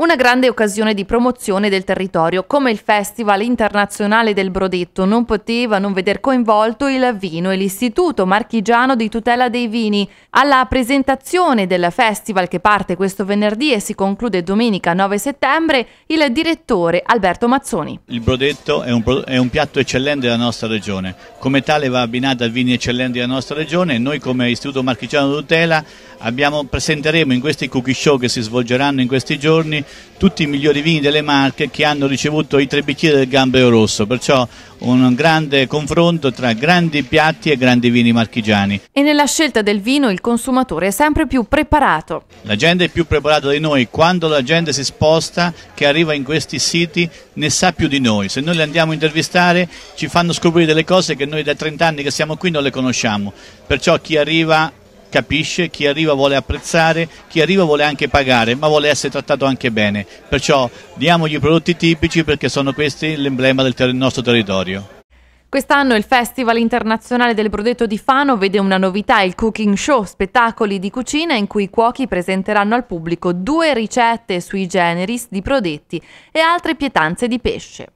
Una grande occasione di promozione del territorio, come il Festival internazionale del Brodetto, non poteva non veder coinvolto il vino e l'Istituto Marchigiano di tutela dei vini. Alla presentazione del festival che parte questo venerdì e si conclude domenica 9 settembre, il direttore Alberto Mazzoni. Il Brodetto è un, è un piatto eccellente della nostra regione, come tale va abbinato a vini eccellenti della nostra regione e noi come Istituto Marchigiano di tutela abbiamo, presenteremo in questi cookie show che si svolgeranno in questi giorni tutti i migliori vini delle Marche che hanno ricevuto i tre bicchieri del Gambero Rosso, perciò un grande confronto tra grandi piatti e grandi vini marchigiani. E nella scelta del vino il consumatore è sempre più preparato. La gente è più preparata di noi, quando la gente si sposta, che arriva in questi siti, ne sa più di noi. Se noi le andiamo a intervistare ci fanno scoprire delle cose che noi da 30 anni che siamo qui non le conosciamo, perciò chi arriva capisce, chi arriva vuole apprezzare, chi arriva vuole anche pagare, ma vuole essere trattato anche bene. Perciò diamogli i prodotti tipici perché sono questi l'emblema del, ter nostro territorio. Quest'anno il Festival internazionale del Brodetto di Fano vede una novità, il Cooking Show, spettacoli di cucina in cui i cuochi presenteranno al pubblico due ricette sui generis di prodetti e altre pietanze di pesce.